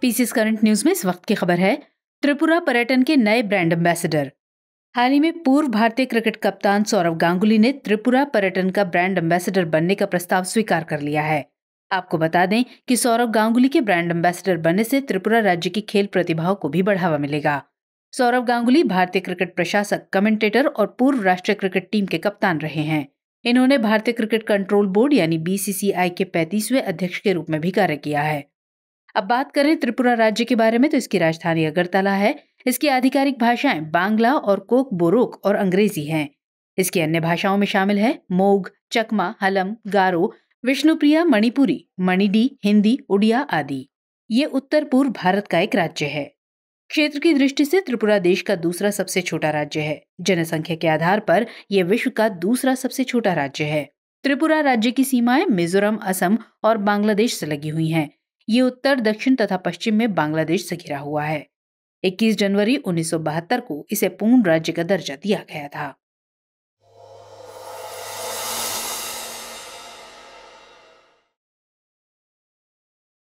PCS current news में इस वक्त की खबर है त्रिपुरा पर्यटन के नए ब्रांड एम्बेसडर हाल ही में पूर्व भारतीय क्रिकेट कप्तान सौरव गांगुली ने त्रिपुरा पर्यटन का ब्रांड एम्बेसडर बनने का प्रस्ताव स्वीकार कर लिया है आपको बता दें कि सौरव गांगुली के ब्रांड एम्बेसडर बनने से त्रिपुरा राज्य की खेल प्रतिभाओं को भी बढ़ावा मिलेगा सौरव गांगुली भारतीय क्रिकेट प्रशासक कमेंटेटर और पूर्व राष्ट्रीय क्रिकेट टीम के कप्तान रहे हैं इन्होंने भारतीय क्रिकेट कंट्रोल बोर्ड यानी बीसीसीआई के पैंतीसवें अध्यक्ष के रूप में भी कार्य किया है अब बात करें त्रिपुरा राज्य के बारे में तो इसकी राजधानी अगरतला है इसकी आधिकारिक भाषाएं बांग्ला और कोक बोरोक और अंग्रेजी हैं इसकी अन्य भाषाओं में शामिल है मोग चकमा हलम गारो विष्णुप्रिया मणिपुरी मणिडी हिंदी उड़िया आदि ये उत्तर पूर्व भारत का एक राज्य है क्षेत्र की दृष्टि से त्रिपुरा देश का दूसरा सबसे छोटा राज्य है जनसंख्या के आधार पर यह विश्व का दूसरा सबसे छोटा राज्य है त्रिपुरा राज्य की सीमाएं मिजोरम असम और बांग्लादेश से लगी हुई हैं ये उत्तर दक्षिण तथा पश्चिम में बांग्लादेश से घिरा हुआ है 21 जनवरी 1972 को इसे पूर्ण राज्य का दर्जा दिया गया था